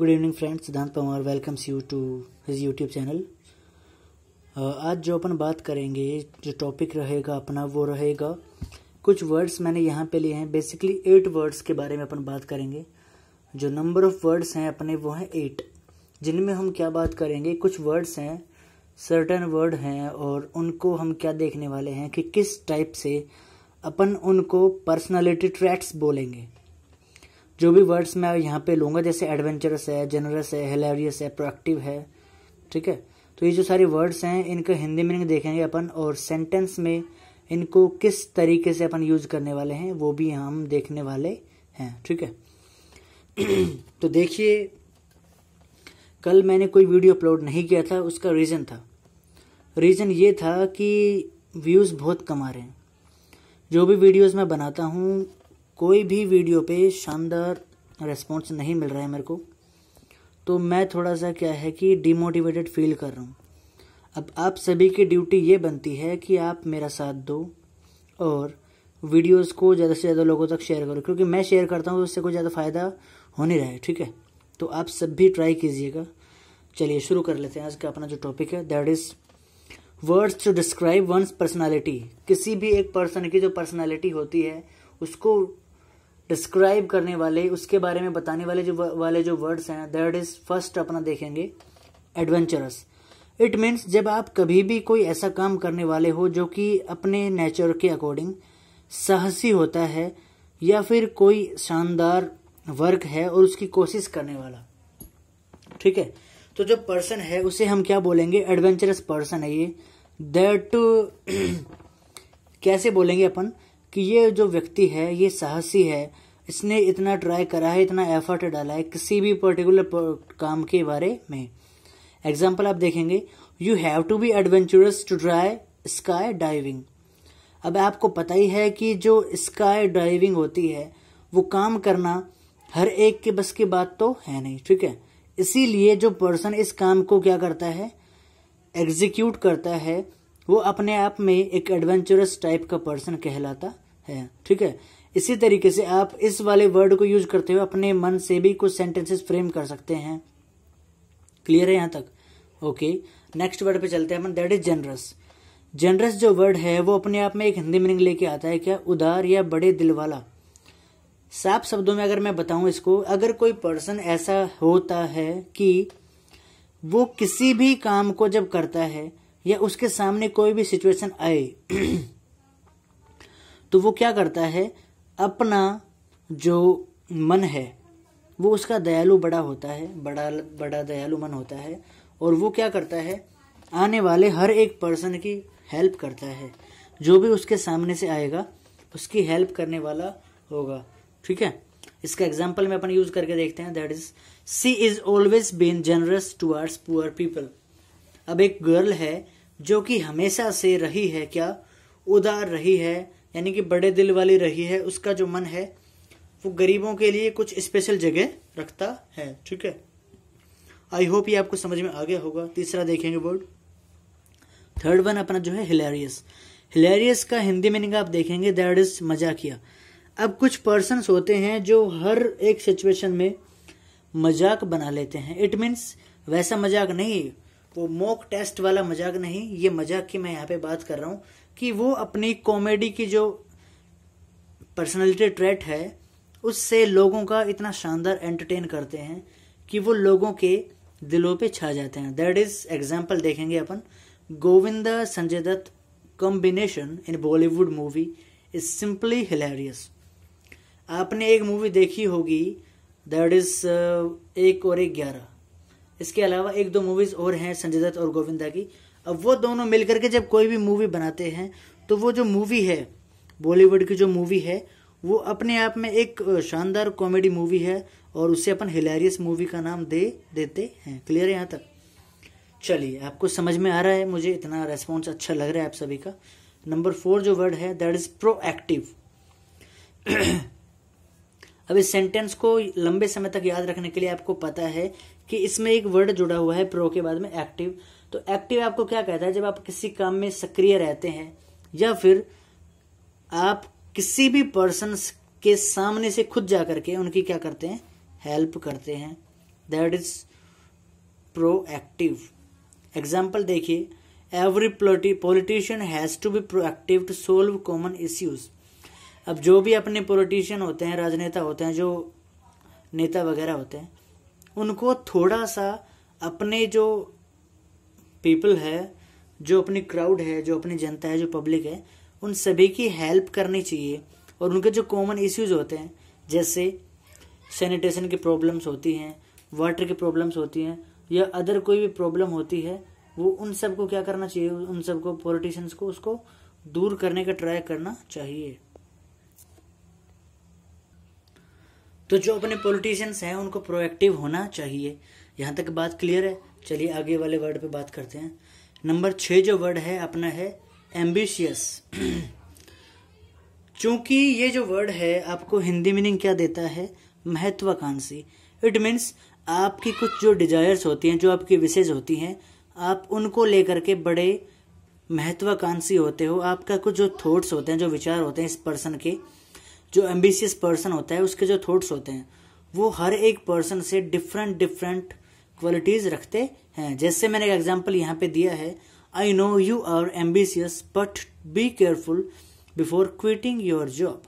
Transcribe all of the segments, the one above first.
good evening friends Siddhant Panwar welcomes you to his YouTube channel आज जो अपन बात करेंगे जो टॉपिक रहेगा अपना वो रहेगा कुछ वर्ड्स मैंने यहाँ पे लिए हैं बेसिकली एट वर्ड्स के बारे में अपन बात करेंगे जो नंबर ऑफ वर्ड्स हैं अपने वो हैं एट जिनमें हम क्या बात करेंगे कुछ वर्ड्स हैं सर्टन वर्ड हैं और उनको हम क्या देखने वाले हैं कि किस टाइप से अपन उनको पर्सनालिटी ट्रैक्ट्स बोलेंगे जो भी वर्ड्स मैं यहाँ पे लूँगा जैसे एडवेंचरस है जनरस है हिलेरियस है प्रोएक्टिव है ठीक है तो ये जो सारे वर्ड्स हैं इनका हिंदी मीनिंग देखेंगे अपन और सेंटेंस में इनको किस तरीके से अपन यूज करने वाले हैं वो भी हम देखने वाले हैं ठीक है तो देखिए कल मैंने कोई वीडियो अपलोड नहीं किया था उसका रीज़न था रीज़न ये था कि व्यूज़ बहुत कम आ रहे हैं जो भी वीडियोस मैं बनाता हूँ कोई भी वीडियो पे शानदार रिस्पॉन्स नहीं मिल रहा है मेरे को तो मैं थोड़ा सा क्या है कि डिमोटिवेटेड फील कर रहा हूँ अब आप सभी की ड्यूटी ये बनती है कि आप मेरा साथ दो और वीडियोस को ज़्यादा से ज़्यादा लोगों तक शेयर करो क्योंकि मैं शेयर करता हूँ तो उससे कोई ज़्यादा फ़ायदा हो नहीं रहा है ठीक है तो आप सब भी ट्राई कीजिएगा चलिए शुरू कर लेते हैं आज का अपना जो टॉपिक है that is words to describe one's personality किसी भी एक पर्सन की जो पर्सनैलिटी होती है उसको डिस्क्राइब करने वाले उसके बारे में बताने वाले जो वाले जो वर्ड्स हैं दैट इज फर्स्ट अपना देखेंगे एडवेंचरस इट मीन्स जब आप कभी भी कोई ऐसा काम करने वाले हो जो कि अपने नेचर के अकॉर्डिंग साहसी होता है या फिर कोई शानदार वर्क है और उसकी कोशिश करने वाला ठीक है तो जो पर्सन है उसे हम क्या बोलेंगे एडवेंचरस पर्सन है ये दैट कैसे बोलेंगे अपन कि ये जो व्यक्ति है ये साहसी है इसने इतना ट्राई करा है इतना एफर्ट डाला है किसी भी पर्टिकुलर काम के बारे में एग्जाम्पल आप देखेंगे you have to be adventurous to try sky diving अब आपको पता ही है कि जो स्काई ड्राइविंग होती है वो काम करना हर एक के बस की बात तो है नहीं ठीक है इसीलिए जो पर्सन इस काम को क्या करता है एग्जीक्यूट करता है वो अपने आप में एक एडवेंचरस टाइप का पर्सन कहलाता है ठीक है इसी तरीके से आप इस वाले वर्ड को यूज करते हुए अपने मन से भी कुछ सेंटेंसेस फ्रेम कर सकते हैं क्लियर है यहां तक ओके नेक्स्ट वर्ड पे चलते हैं अपन दैट इज जनरस जनरस जो वर्ड है वो अपने आप में एक हिंदी मीनिंग लेके आता है क्या उदार या बड़े दिल वाला साफ शब्दों में अगर मैं बताऊं इसको अगर कोई पर्सन ऐसा होता है कि वो किसी भी काम को जब करता है या उसके सामने कोई भी सिचुएशन आए तो वो क्या करता है अपना जो मन है वो उसका दयालु बड़ा होता है बड़ा बड़ा दयालु मन होता है और वो क्या करता है आने वाले हर एक पर्सन की हेल्प करता है जो भी उसके सामने से आएगा उसकी हेल्प करने वाला होगा ठीक है इसका एग्जाम्पल में अपन यूज करके देखते हैं that is she is always been generous towards poor people अब एक गर्ल है जो कि हमेशा से रही है क्या उदार रही है यानी कि बड़े दिल वाली रही है उसका जो मन है वो गरीबों के लिए कुछ स्पेशल जगह रखता है ठीक है आई होप ये आपको समझ में आ गया होगा तीसरा देखेंगे बोर्ड थर्ड वन अपना जो है हिलेरियस हिलेरियस का हिंदी मीनिंग आप देखेंगे दैट इज मजाकिया अब कुछ पर्सन होते हैं जो हर एक सिचुएशन में मजाक बना लेते हैं इट मीन्स वैसा मजाक नहीं तो मॉक टेस्ट वाला मजाक नहीं ये मजाक की मैं यहाँ पे बात कर रहा हूँ कि वो अपनी कॉमेडी की जो पर्सनैलिटी ट्रेट है उससे लोगों का इतना शानदार एंटरटेन करते हैं कि वो लोगों के दिलों पे छा जाते हैं दैट इज एग्जाम्पल देखेंगे अपन Govinda Sanjay Dutt combination in Bollywood movie is simply hilarious आपने एक मूवी देखी होगी दैट इज uh, एक और एक ग्यारह इसके अलावा एक दो मूवीज़ और हैं संजय दत्त और गोविंदा की अब वो दोनों मिल करके जब कोई भी मूवी बनाते हैं तो वो जो मूवी है बॉलीवुड की जो मूवी है वो अपने आप में एक शानदार कॉमेडी मूवी है और उसे अपन हिलेरियस मूवी का नाम दे देते हैं क्लियर है यहाँ तक चलिए आपको समझ में आ रहा है मुझे इतना रेस्पॉन्स अच्छा लग रहा है आप सभी का नंबर फोर जो वर्ड है दैट इज प्रोएक्टिव अब इस सेंटेंस को लंबे समय तक याद रखने के लिए आपको पता है कि इसमें एक वर्ड जुड़ा हुआ है प्रो के बाद में एक्टिव तो एक्टिव आपको क्या कहता है जब आप किसी काम में सक्रिय रहते हैं या फिर आप किसी भी पर्सन के सामने से खुद जा करके उनकी क्या करते हैं हेल्प करते हैं that is proactive example देखिए every politician has to be proactive to solve common issues अब जो भी अपने पॉलिटिशियन होते हैं राजनेता होते हैं जो नेता वगैरह होते हैं उनको थोड़ा सा अपने जो पीपल है जो अपनी क्राउड है जो अपनी जनता है जो पब्लिक है उन सभी की हेल्प करनी चाहिए और उनके जो कॉमन इश्यूज होते हैं जैसे सैनिटेशन की प्रॉब्लम्स होती हैं वाटर की प्रॉब्लम्स होती हैं या अदर कोई भी प्रॉब्लम होती है वो उन सबको क्या करना चाहिए उन सबको पॉलिटिशियंस को उसको दूर करने का ट्राई करना चाहिए तो जो अपने पॉलिटिशियंस हैं उनको प्रोएक्टिव होना चाहिए यहाँ तक बात क्लियर है चलिए आगे वाले वर्ड पे बात करते हैं नंबर छः जो वर्ड है अपना है एम्बिशियस चूंकि ये जो वर्ड है आपको हिंदी मीनिंग क्या देता है महत्वाकांक्षी इट मीन्स आपकी कुछ जो डिजायर्स होती हैं जो आपकी विशेज होती हैं आप उनको लेकर के बड़े महत्वाकांक्षी होते हो आपका कुछ जो थॉट्स होते हैं जो विचार होते हैं इस पर्सन के जो एम्बिशियस पर्सन होता है उसके जो थॉट्स होते हैं वो हर एक पर्सन से डिफरेंट डिफरेंट क्वालिटीज रखते हैं जैसे मैंने एक एग्जाम्पल यहाँ पे दिया है I know you are ambitious but be careful before quitting your job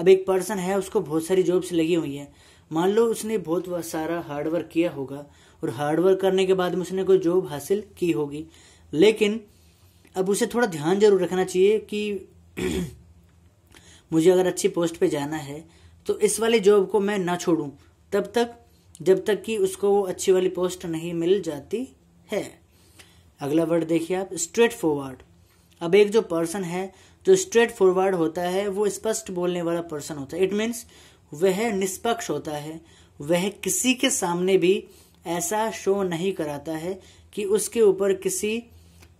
अब एक पर्सन है उसको बहुत सारी जॉब्स लगी हुई है मान लो उसने बहुत सारा हार्डवर्क किया होगा और हार्डवर्क करने के बाद में उसने कोई जॉब हासिल की होगी लेकिन अब उसे थोड़ा ध्यान जरूर रखना चाहिए कि मुझे अगर अच्छी पोस्ट पे जाना है तो इस वाली जॉब को मैं ना छोड़ूं तब तक जब तक कि उसको वो अच्छी वाली पोस्ट नहीं मिल जाती है अगला वर्ड देखिए आप स्ट्रेट फॉरवर्ड अब एक जो पर्सन है जो स्ट्रेट फॉरवर्ड होता है वो स्पष्ट बोलने वाला पर्सन होता है इट मीन्स वह निष्पक्ष होता है वह किसी के सामने भी ऐसा शो नहीं कराता है कि उसके ऊपर किसी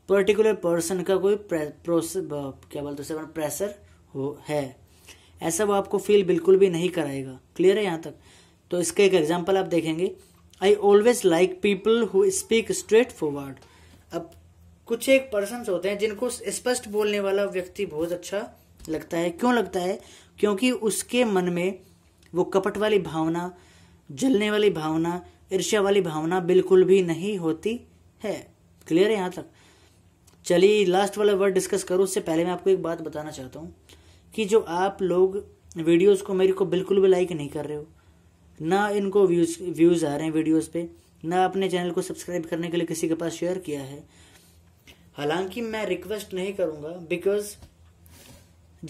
पर्टिकुलर पर्सन का कोई प्रेस, क्या बोलते हैं प्रेशर हो है ऐसा वो आपको फील बिल्कुल भी नहीं कराएगा क्लियर है यहाँ तक तो इसका एक एग्जाम्पल आप देखेंगे I always like people who speak straightforward अब कुछ एक पर्सन होते हैं जिनको स्पष्ट बोलने वाला व्यक्ति बहुत अच्छा लगता है क्यों लगता है क्योंकि उसके मन में वो कपट वाली भावना जलने वाली भावना ईर्ष्या वाली भावना बिल्कुल भी नहीं होती है क्लियर है यहाँ तक चलिए लास्ट वाला वर्ड डिस्कस करो उससे पहले मैं आपको एक बात बताना चाहता हूँ कि जो आप लोग वीडियोस को मेरे को बिल्कुल भी लाइक नहीं कर रहे हो ना इनको व्यूज व्यूज आ रहे हैं वीडियोस पे ना अपने चैनल को सब्सक्राइब करने के लिए किसी के पास शेयर किया है हालांकि मैं रिक्वेस्ट नहीं करूंगा बिकॉज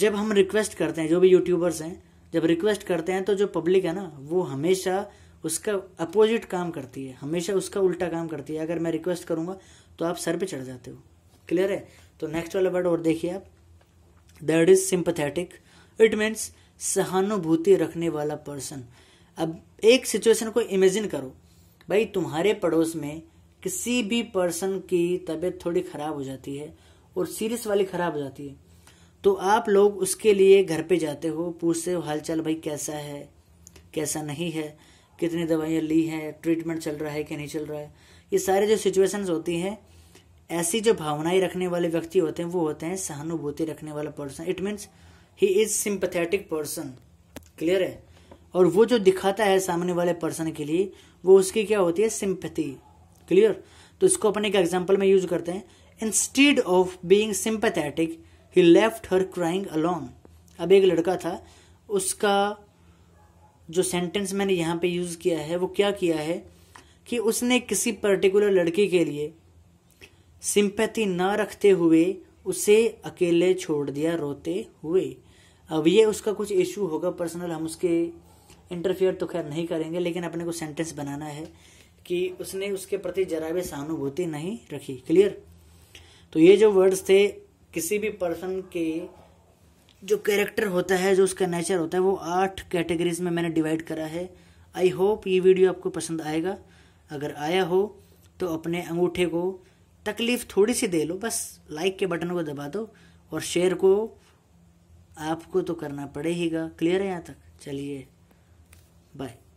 जब हम रिक्वेस्ट करते हैं जो भी यूट्यूबर्स हैं जब रिक्वेस्ट करते हैं तो जो पब्लिक है ना वो हमेशा उसका अपोजिट काम करती है हमेशा उसका उल्टा काम करती है अगर मैं रिक्वेस्ट करूंगा तो आप सर पे चढ़ जाते हो क्लियर है तो नेक्स्ट वाला वर्ड और देखिए आप that is sympathetic it means सहानुभूति रखने वाला पर्सन अब एक सिचुएशन को इमेजिन करो भाई तुम्हारे पड़ोस में किसी भी पर्सन की तबीयत थोड़ी खराब हो जाती है और सीरियस वाली खराब हो जाती है तो आप लोग उसके लिए घर पे जाते हो पूछते हो हालचाल भाई कैसा है कैसा नहीं है कितनी दवाइयाँ ली हैं ट्रीटमेंट चल रहा है कि नहीं चल रहा है ये सारे जो सिचुएशंस होती हैं ऐसी जो भावनाएं रखने वाले व्यक्ति होते हैं वो होते हैं सहानुभूति रखने वाला person it means he is sympathetic person clear है और वो जो दिखाता है सामने वाले पर्सन के लिए वो उसकी क्या होती है सिंपथी क्लियर तो इसको अपने एक एग्जाम्पल में यूज करते हैं instead of being sympathetic he left her crying alone अब एक लड़का था उसका जो सेंटेंस मैंने यहाँ पे यूज किया है वो क्या किया है कि उसने किसी पर्टिकुलर लड़की के लिए सिंपैथी न रखते हुए उसे अकेले छोड़ दिया रोते हुए अब ये उसका कुछ इशू होगा पर्सनल हम उसके इंटरफेयर तो खैर नहीं करेंगे लेकिन अपने को सेंटेंस बनाना है कि उसने उसके प्रति जरा भी सहानुभूति नहीं रखी क्लियर तो ये जो वर्ड्स थे किसी भी पर्सन के जो कैरेक्टर होता है जो उसका नेचर होता है वो आठ कैटेगरीज में मैंने डिवाइड करा है आई होप ये वीडियो आपको पसंद आएगा अगर आया हो तो अपने अंगूठे को तकलीफ़ थोड़ी सी दे लो बस लाइक के बटन को दबा दो और शेयर को आपको तो करना पड़ेगा क्लियर है यहाँ तक चलिए बाय